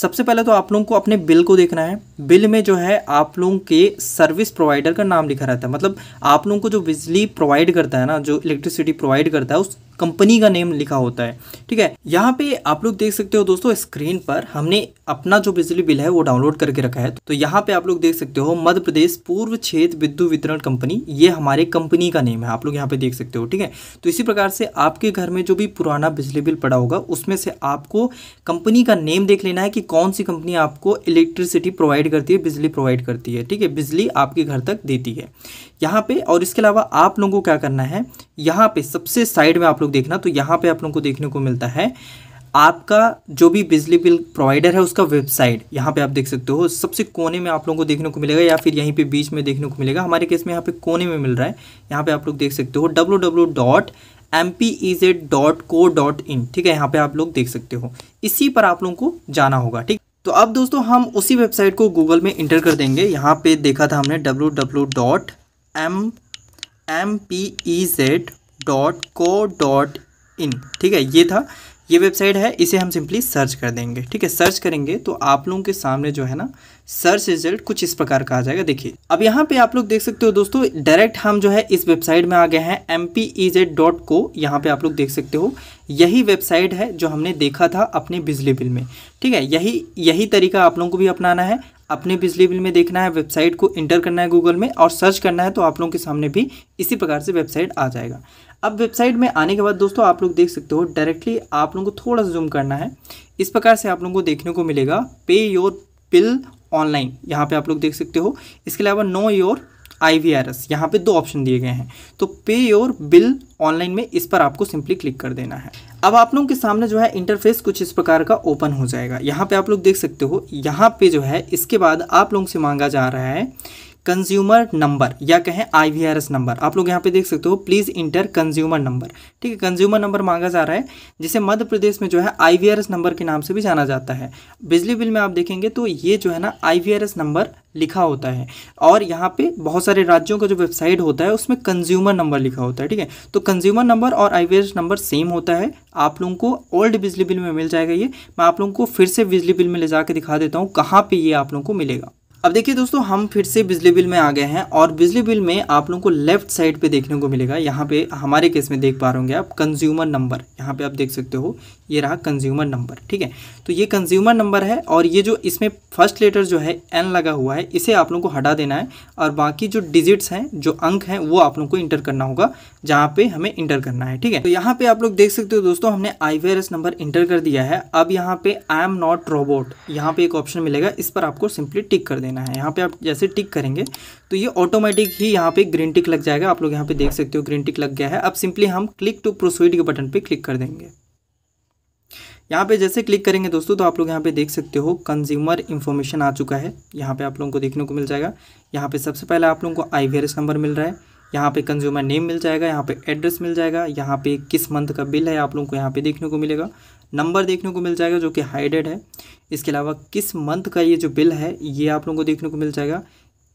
सबसे पहले तो आप लोगों को अपने बिल को देखना है बिल में जो है आप लोगों के सर्विस प्रोवाइडर का नाम लिखा रहता है मतलब आप लोगों को जो बिजली प्रोवाइड करता है ना जो इलेक्ट्रिसिटी प्रोवाइड करता है उस कंपनी का नेम लिखा होता है ठीक है यहाँ पे आप लोग देख सकते हो दोस्तों स्क्रीन पर हमने अपना जो बिजली बिल है वो डाउनलोड करके रखा है तो यहाँ पे आप लोग देख सकते हो मध्य प्रदेश पूर्व क्षेत्र विद्युत वितरण कंपनी ये हमारे कंपनी का नेम है आप लोग यहाँ पे देख सकते हो ठीक है तो इसी प्रकार से आपके घर में जो भी पुराना बिजली बिल पड़ा होगा उसमें से आपको कंपनी का नेम देख लेना है कि कौन सी कंपनी आपको इलेक्ट्रिसिटी प्रोवाइड करती है बिजली प्रोवाइड करती है ठीक है बिजली आपके घर तक देती है यहाँ पे और इसके अलावा आप लोगों को क्या करना है यहाँ पे सबसे साइड में आप लोग लोग देखना तो यहाँ पे आप लोगों को देखने को मिलता है आपका जो भी बिजली बिल प्रोवाइडर है उसका वेबसाइट यहाँ पे आप देख सकते हो सबसे कोने में आप लोगों को देखने को मिलेगा या फिर यहीं पे बीच में देखने को मिलेगा हमारे केस में यहाँ पे कोने में मिल रहा है यहाँ पे आप लोग देख सकते हो W W dot M P E Z dot co dot in ठीक है यहाँ पे आप लोग देख सकते हो इसी पर आप लोगों को जाना होगा ठीक तो अब दोस्तों हम उसी वेबसाइट को गूगल में इंटर कर देंगे यहाँ पे देखा था हमने W W dot M M P E Z dot co dot in ठीक है ये था ये वेबसाइट है इसे हम सिंपली सर्च कर देंगे ठीक है सर्च करेंगे तो आप लोगों के सामने जो है ना सर्च रिजल्ट कुछ इस प्रकार का आ जाएगा देखिए अब यहाँ पे आप लोग देख सकते हो दोस्तों डायरेक्ट हम जो है इस वेबसाइट में आ गए हैं M P E Z dot co यहाँ पे आप लोग देख सकते हो यही वेबसाइट है जो हमने देखा था अपने बिजली बिल में ठीक है यही यही तरीका आप लोगों को भी अपनाना है अपने बिजली बिल में देखना है वेबसाइट को इंटर करना है गूगल में और सर्च करना है तो आप लोगों के सामने भी इसी प्रकार से वेबसाइट आ जाएगा अब वेबसाइट में आने के बाद दोस्तों आप लोग देख सकते हो डायरेक्टली आप लोगों को थोड़ा सा जूम करना है इस प्रकार से आप लोगों को देखने को मिलेगा पे योर बिल ऑनलाइन यहाँ पे आप लोग देख सकते हो इसके अलावा know your I V R S यहाँ पर दो ऑप्शन दिए गए हैं तो पे योर बिल ऑनलाइन में इस पर आपको सिंपली क्लिक कर देना है अब आप लोगों के सामने जो है इंटरफेस कुछ इस प्रकार का ओपन हो जाएगा यहाँ पे आप लोग देख सकते हो यहाँ पे जो है इसके बाद आप लोगों से मांगा जा रहा है कंज्यूमर नंबर या कहें एस नंबर आप लोग यहाँ पे देख सकते हो प्लीज़ इंटर कंज्यूमर नंबर ठीक है कंज्यूमर नंबर मांगा जा रहा है जिसे मध्य प्रदेश में जो है एस नंबर के नाम से भी जाना जाता है बिजली बिल में आप देखेंगे तो ये जो है ना एस नंबर लिखा होता है और यहाँ पे बहुत सारे राज्यों का जो वेबसाइट होता है उसमें कंज्यूमर नंबर लिखा होता है ठीक है तो कंज्यूमर नंबर और एस नंबर सेम होता है आप लोगों को ओल्ड बिजली बिल में मिल जाएगा ये मैं आप लोगों को फिर से बिजली बिल में ले जाकर दिखा देता हूँ कहाँ पर ये आप लोगों को मिलेगा अब देखिए दोस्तों हम फिर से बिजली बिल में आ गए हैं और बिजली बिल में आप लोगों को लेफ्ट साइड पे देखने को मिलेगा यहाँ पे हमारे केस में देख पा रहे होंगे आप कंज्यूमर नंबर यहाँ पे आप देख सकते हो ये रहा कंज्यूमर नंबर ठीक है तो ये कंज्यूमर नंबर है और ये जो इसमें फर्स्ट लेटर जो है एन लगा हुआ है इसे आप लोग को हटा देना है और बाकी जो डिजिट्स हैं जो अंक हैं वो आप लोग को इंटर करना होगा जहाँ पे हमें इंटर करना है ठीक है तो यहाँ पे आप लोग देख सकते हो दोस्तों हमने आई नंबर इंटर कर दिया है अब यहाँ पे आई एम नॉट रोबोट यहाँ पे एक ऑप्शन मिलेगा इस पर आपको सिंपली टिक कर देना है यहाँ पे आप जैसे टिक करेंगे तो ये ऑटोमेटिक ही यहाँ पे ग्रीन टिक लग जाएगा आप लोग यहाँ पे देख सकते हो ग्रीन टिक लग गया है अब सिंपली हम क्लिक टू प्रोसीड के बटन पे क्लिक कर देंगे यहाँ पे जैसे क्लिक करेंगे दोस्तों तो आप लोग यहाँ पे देख सकते हो कंज्यूमर इन्फॉर्मेशन आ चुका है यहाँ पे आप लोगों को देखने को मिल जाएगा यहाँ पे सबसे पहले आप लोगों को आई नंबर मिल रहा है यहाँ पे कंज्यूमर नेम मिल जाएगा यहाँ पे एड्रेस मिल जाएगा यहाँ पे किस मंथ का बिल है आप लोगों को यहाँ पे देखने को मिलेगा नंबर देखने को मिल जाएगा जो कि हाइडेड है इसके अलावा किस मंथ का ये जो बिल है ये आप लोगों को देखने को मिल जाएगा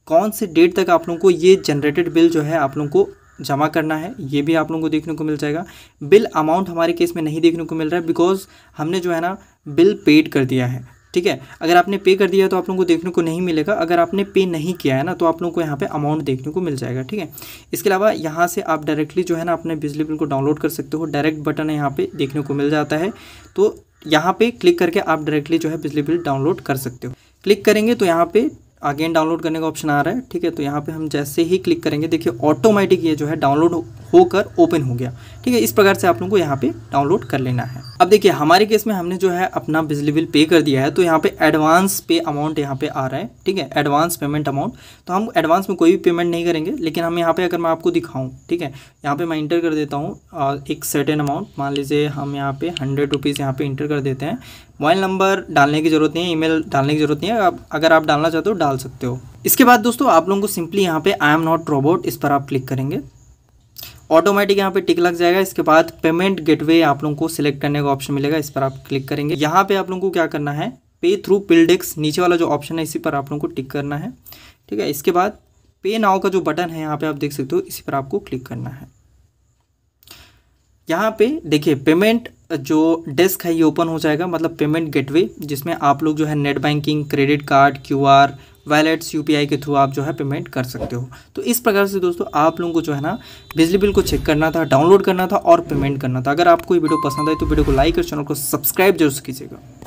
कौन से डेट तक आप लोगों को ये जनरेटेड बिल जो है आप लोगों को जमा करना है ये भी आप लोगों को देखने को मिल जाएगा बिल अमाउंट हमारे केस में नहीं देखने को मिल रहा है बिकॉज हमने जो है ना बिल पेड कर दिया है ठीक है अगर आपने पे कर दिया तो आप लोगों को देखने को नहीं मिलेगा अगर आपने पे नहीं किया है ना तो आप लोगों को यहाँ पे अमाउंट देखने को मिल जाएगा ठीक है इसके अलावा यहाँ से आप डायरेक्टली जो है ना अपने बिजली बिल को डाउनलोड कर सकते हो डायरेक्ट बटन यहाँ पे देखने को मिल जाता है तो यहाँ पे क्लिक करके आप डायरेक्टली जो है बिजली बिल डाउनलोड कर सकते हो क्लिक करेंगे तो यहाँ पे अगेन डाउनलोड करने का ऑप्शन आ रहा है ठीक है तो यहाँ पे हम जैसे ही क्लिक करेंगे देखिए ऑटोमेटिक ये जो है डाउनलोड होकर ओपन हो गया ठीक है इस प्रकार से आप लोगों को यहाँ पे डाउनलोड कर लेना है अब देखिए हमारे केस में हमने जो है अपना बिजली बिल पे कर दिया है तो यहाँ पे एडवांस पे अमाउंट यहाँ पे आ रहा है ठीक है एडवांस पेमेंट अमाउंट तो हम एडवांस में कोई भी पेमेंट नहीं करेंगे लेकिन हम यहाँ पे अगर मैं आपको दिखाऊँ ठीक है यहाँ पे मैं इंटर कर देता हूँ एक सर्टेन अमाउंट मान लीजिए हम यहाँ पे हंड्रेड रुपीज़ यहाँ पर इंटर कर देते हैं मोबाइल नंबर डालने की ज़रूरत नहीं है ईमेल डालने की ज़रूरत नहीं है आप अगर आप डालना चाहते हो डाल सकते हो इसके बाद दोस्तों आप लोगों को सिंपली यहाँ पे आई एम नॉट रोबोट इस पर आप क्लिक करेंगे ऑटोमेटिक यहाँ पे टिक लग जाएगा इसके बाद पेमेंट गेटवे आप लोगों को सिलेक्ट करने का ऑप्शन मिलेगा इस पर आप क्लिक करेंगे यहाँ पे आप लोगों को क्या करना है पे थ्रू पिलडेक्स नीचे वाला जो ऑप्शन है इसी पर आप लोगों को टिक करना है ठीक है इसके बाद पे नाव का जो बटन है यहाँ पे आप देख सकते हो इसी पर आपको क्लिक करना है यहाँ पे देखिए पेमेंट जो डेस्क है ये ओपन हो जाएगा मतलब पेमेंट गेटवे जिसमें आप लोग जो है net banking credit card QR wallets U के थ्रू आप जो है पेमेंट कर सकते हो तो इस प्रकार से दोस्तों आप लोगों को जो है ना बिजली बिल को चेक करना था डाउनलोड करना था और पेमेंट करना था अगर आपको ये वीडियो पसंद आए तो वीडियो को लाइक और चैनल को सब्सक्राइब जरूर कीजिएगा